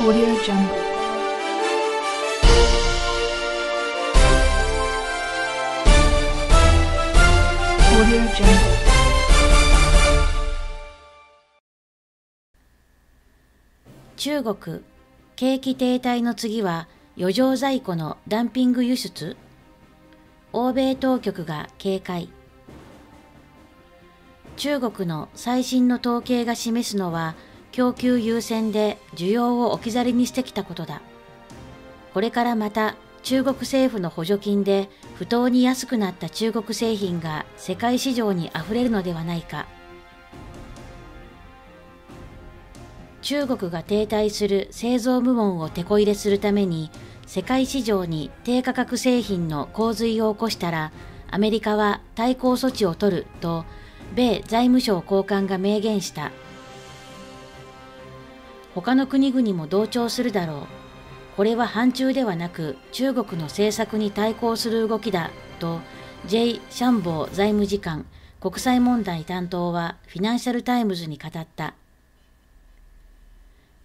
Audio Jungle. Audio Jungle. 中国景気停滞の次は余剰在庫のダンピング輸出欧米当局が警戒中国の最新の統計が示すのは供給優先で需要を置き去りにしてきたことだ。これからまた中国政府の補助金で不当に安くなった中国製品が世界市場にあふれるのではないか。中国が停滞する製造部門を手こ入れするために世界市場に低価格製品の洪水を起こしたらアメリカは対抗措置を取ると米財務省高官が明言した。他の国々も同調するだろう。これは反中ではなく中国の政策に対抗する動きだとジェイ・シャンボー財務次官国際問題担当はフィナンシャル・タイムズに語った。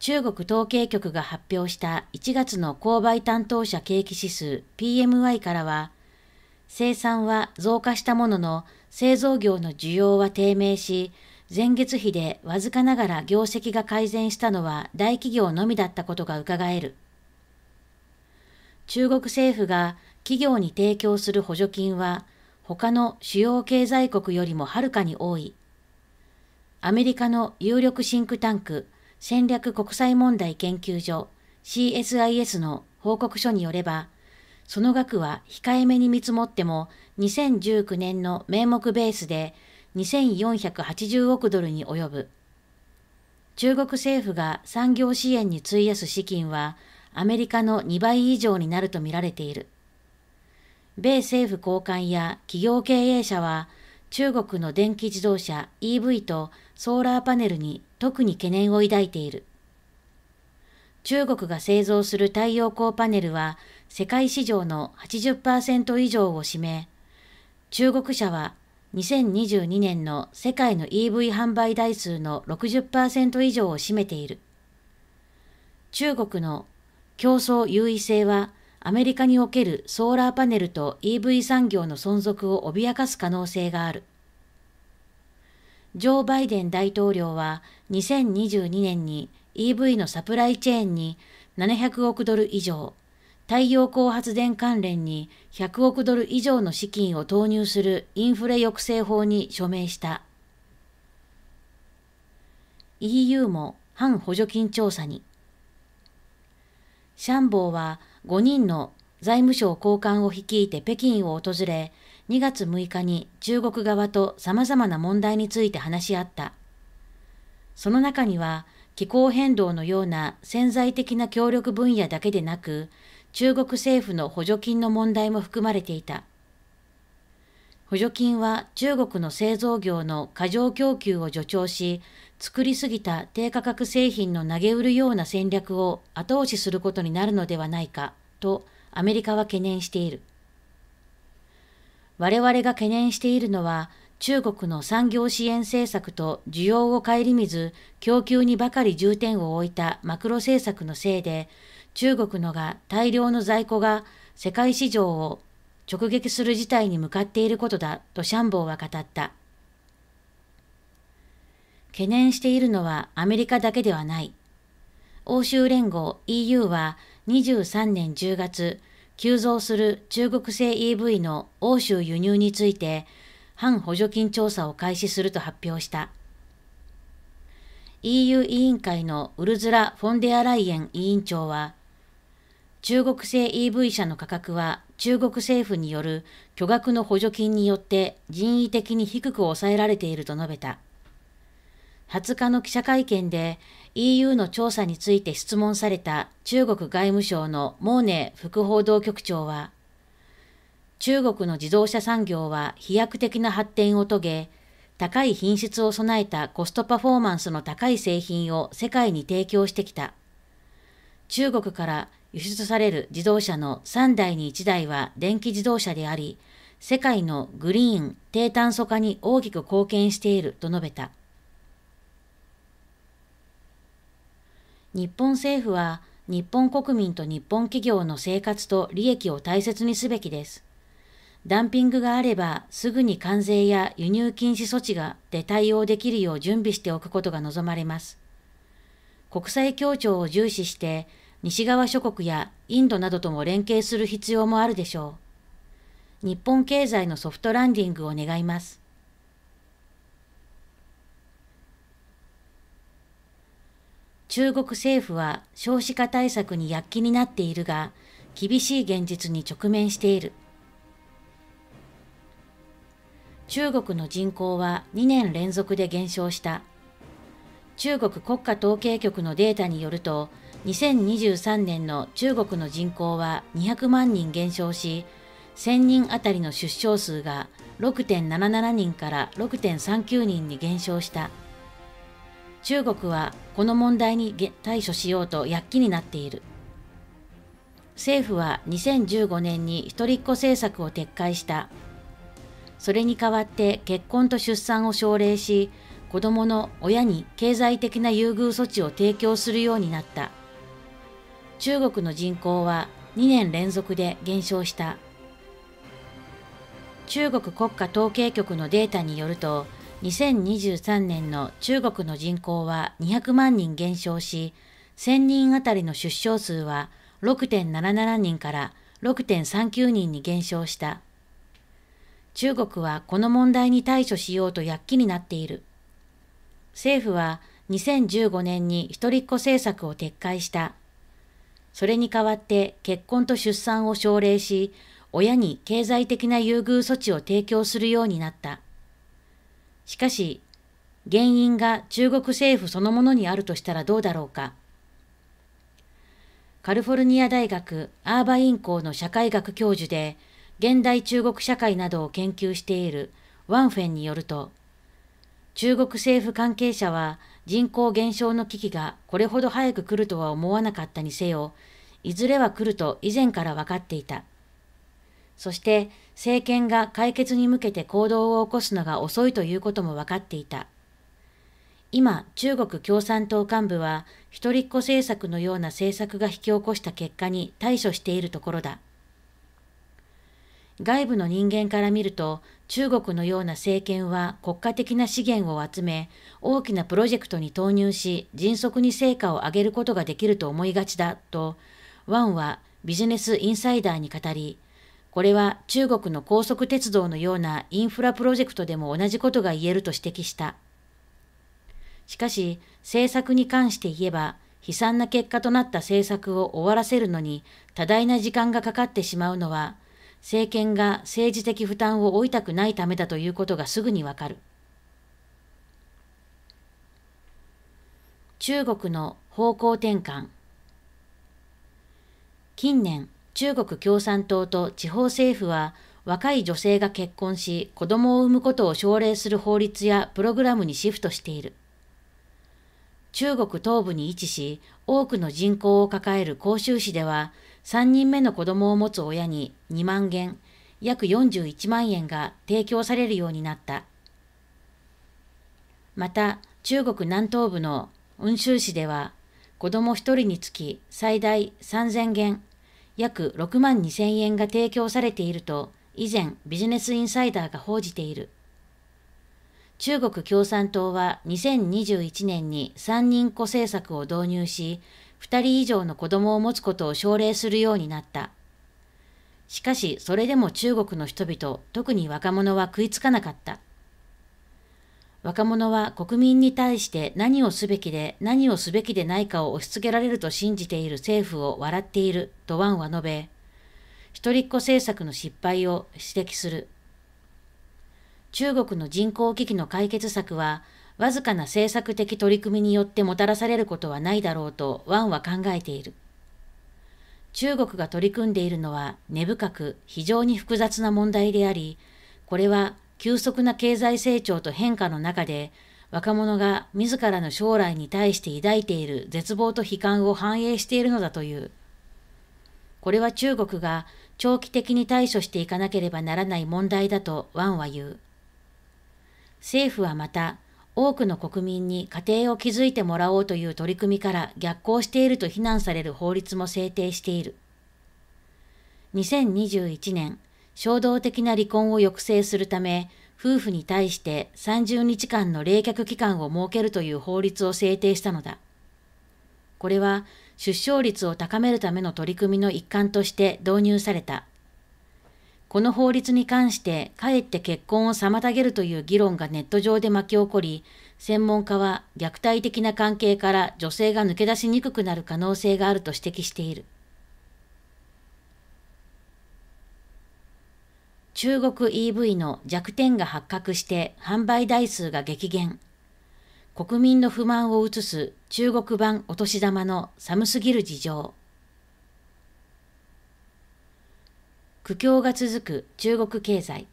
中国統計局が発表した1月の購買担当者景気指数 PMI からは、生産は増加したものの製造業の需要は低迷し、前月比でわずかながら業績が改善したのは大企業のみだったことが伺える。中国政府が企業に提供する補助金は他の主要経済国よりもはるかに多い。アメリカの有力シンクタンク戦略国際問題研究所 CSIS の報告書によれば、その額は控えめに見積もっても2019年の名目ベースで2480億ドルに及ぶ。中国政府が産業支援に費やす資金はアメリカの2倍以上になるとみられている。米政府高官や企業経営者は中国の電気自動車 EV とソーラーパネルに特に懸念を抱いている。中国が製造する太陽光パネルは世界市場の80%以上を占め、中国車は2022年の世界の EV 販売台数の60%以上を占めている。中国の競争優位性はアメリカにおけるソーラーパネルと EV 産業の存続を脅かす可能性がある。ジョー・バイデン大統領は2022年に EV のサプライチェーンに700億ドル以上、太陽光発電関連に100億ドル以上の資金を投入するインフレ抑制法に署名した。EU も反補助金調査に。シャンボーは5人の財務省高官を率いて北京を訪れ、2月6日に中国側と様々な問題について話し合った。その中には気候変動のような潜在的な協力分野だけでなく、中国政府の補助金の問題も含まれていた。補助金は中国の製造業の過剰供給を助長し、作りすぎた低価格製品の投げ売るような戦略を後押しすることになるのではないかとアメリカは懸念している。我々が懸念しているのは中国の産業支援政策と需要を顧みず供給にばかり重点を置いたマクロ政策のせいで中国のが大量の在庫が世界市場を直撃する事態に向かっていることだとシャンボーは語った。懸念しているのはアメリカだけではない。欧州連合 EU は23年10月、急増する中国製 EV の欧州輸入について、反補助金調査を開始すると発表した。EU 委員会のウルズラ・フォンデアライエン委員長は、中国製 EV 車の価格は中国政府による巨額の補助金によって人為的に低く抑えられていると述べた。20日の記者会見で EU の調査について質問された中国外務省のモーネ副報道局長は、中国の自動車産業は飛躍的な発展を遂げ、高い品質を備えたコストパフォーマンスの高い製品を世界に提供してきた。中国から輸出される自動車の3台に1台は電気自動車であり、世界のグリーン低炭素化に大きく貢献していると述べた。日本政府は日本国民と日本企業の生活と利益を大切にすべきです。ダンピングがあればすぐに関税や輸入禁止措置がで対応できるよう準備しておくことが望まれます。国際協調を重視して西側諸国やインドなどとも連携する必要もあるでしょう。日本経済のソフトランディングを願います。中国政府は少子化対策に躍起になっているが、厳しい現実に直面している。中国の人口は2年連続で減少した。中国国家統計局のデータによると、2023年の中国の人口は200万人減少し、1000人あたりの出生数が6.77人から6.39人に減少した。中国はこの問題に対処しようと躍起になっている。政府は2015年に一人っ子政策を撤回した。それに代わって結婚と出産を奨励し、子供の親に経済的な優遇措置を提供するようになった。中国の人口は2年連続で減少した。中国国家統計局のデータによると、2023年の中国の人口は200万人減少し、1000人あたりの出生数は6.77人から6.39人に減少した。中国はこの問題に対処しようと躍起になっている。政府は2015年に一人っ子政策を撤回した。それに代わって結婚と出産を奨励し、親に経済的な優遇措置を提供するようになった。しかし、原因が中国政府そのものにあるとしたらどうだろうか。カリフォルニア大学アーバイン校の社会学教授で、現代中国社会などを研究しているワンフェンによると、中国政府関係者は人口減少の危機がこれほど早く来るとは思わなかったにせよ、いずれは来ると以前から分かっていた。そして政権が解決に向けて行動を起こすのが遅いということも分かっていた。今、中国共産党幹部は一人っ子政策のような政策が引き起こした結果に対処しているところだ。外部の人間から見ると中国のような政権は国家的な資源を集め大きなプロジェクトに投入し迅速に成果を上げることができると思いがちだとワンはビジネスインサイダーに語り、これは中国の高速鉄道のようなインフラプロジェクトでも同じことが言えると指摘した。しかし、政策に関して言えば、悲惨な結果となった政策を終わらせるのに多大な時間がかかってしまうのは、政権が政治的負担を負いたくないためだということがすぐにわかる。中国の方向転換。近年、中国共産党と地方政府は、若い女性が結婚し、子供を産むことを奨励する法律やプログラムにシフトしている。中国東部に位置し、多くの人口を抱える広州市では、3人目の子供を持つ親に2万元、約41万円が提供されるようになった。また、中国南東部の雲州市では、子供1人につき最大3000元、約6万2000円が提供されていると以前ビジネスインサイダーが報じている。中国共産党は2021年に3人子政策を導入し、2人以上の子供を持つことを奨励するようになった。しかし、それでも中国の人々、特に若者は食いつかなかった。若者は国民に対して何をすべきで何をすべきでないかを押し付けられると信じている政府を笑っているとワンは述べ、一人っ子政策の失敗を指摘する。中国の人口危機の解決策は、わずかな政策的取り組みによってもたらされることはないだろうとワンは考えている。中国が取り組んでいるのは根深く非常に複雑な問題であり、これは急速な経済成長と変化の中で、若者が自らの将来に対して抱いている絶望と悲観を反映しているのだという。これは中国が長期的に対処していかなければならない問題だとワンは言う。政府はまた、多くの国民に家庭を築いてもらおうという取り組みから逆行していると非難される法律も制定している。2021年衝動的な離婚を抑制するため、夫婦に対して30日間の冷却期間を設けるという法律を制定したのだ。これは出生率を高めるための取り組みの一環として導入された。この法律に関してかえって結婚を妨げるという議論がネット上で巻き起こり、専門家は虐待的な関係から女性が抜け出しにくくなる可能性があると指摘している。中国 EV の弱点が発覚して販売台数が激減。国民の不満を移す中国版お年玉の寒すぎる事情。苦境が続く中国経済。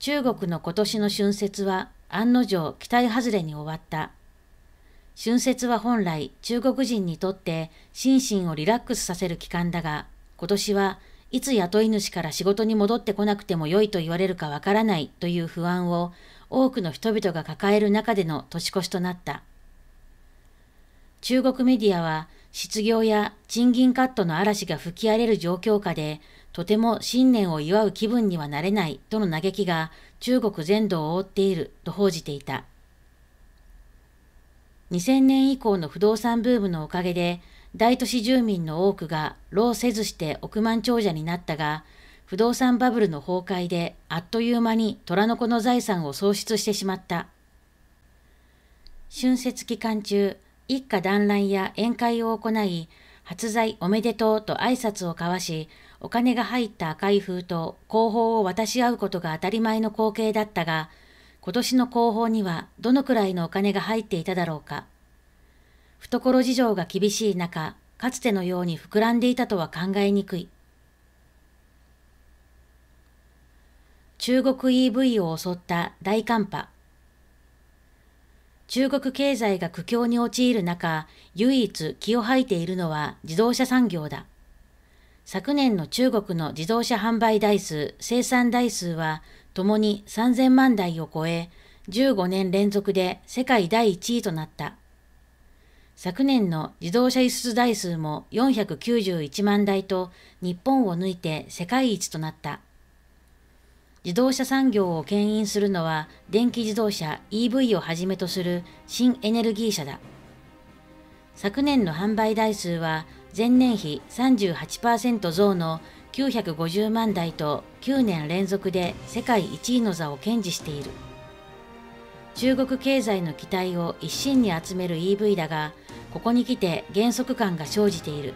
中国の今年の春節は案の定期待外れに終わった。春節は本来中国人にとって心身をリラックスさせる期間だが、今年はいつ雇い主から仕事に戻ってこなくても良いと言われるかわからないという不安を多くの人々が抱える中での年越しとなった。中国メディアは失業や賃金カットの嵐が吹き荒れる状況下で、とても新年を祝う気分にはなれないとの嘆きが中国全土を覆っていると報じていた。2000年以降の不動産ブームのおかげで、大都市住民の多くが労せずして億万長者になったが、不動産バブルの崩壊であっという間に虎の子の財産を喪失してしまった。春節期間中、一家団らんや宴会を行い、発財おめでとうと挨拶を交わし、お金が入った赤い封筒、広報を渡し合うことが当たり前の光景だったが、今年の広報にはどのくらいのお金が入っていただろうか。懐事情が厳しい中、かつてのように膨らんでいたとは考えにくい。中国 EV を襲った大寒波。中国経済が苦境に陥る中、唯一気を吐いているのは自動車産業だ。昨年の中国の自動車販売台数、生産台数は、ともに3000万台を超え、15年連続で世界第1位となった。昨年の自動車輸出台数も491万台と日本を抜いて世界一となった。自動車産業を牽引するのは電気自動車 EV をはじめとする新エネルギー車だ。昨年の販売台数は前年比38%増の950万台と9年連続で世界1位の座を堅持している。中国経済の期待を一身に集める EV だが、ここに来て減速感が生じている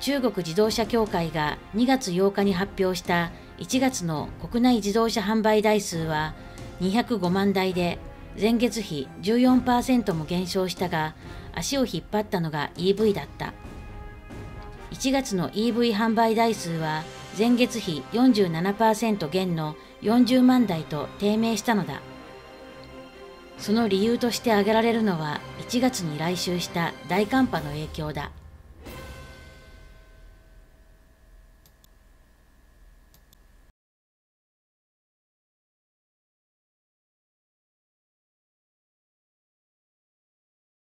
中国自動車協会が2月8日に発表した1月の国内自動車販売台数は205万台で前月比14%も減少したが足を引っ張ったのが EV だった1月の EV 販売台数は前月比47%減の40万台と低迷したのだその理由として挙げられるのは1月に来襲した大寒波の影響だ。